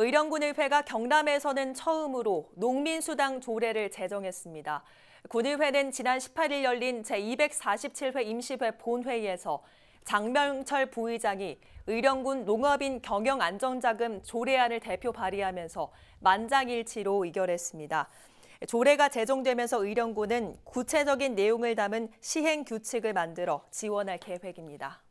의령군의회가 경남에서는 처음으로 농민수당 조례를 제정했습니다. 군의회는 지난 18일 열린 제247회 임시회 본회의에서 장명철 부의장이 의령군 농업인 경영안정자금 조례안을 대표 발의하면서 만장일치로 의결했습니다. 조례가 제정되면서 의령군은 구체적인 내용을 담은 시행 규칙을 만들어 지원할 계획입니다.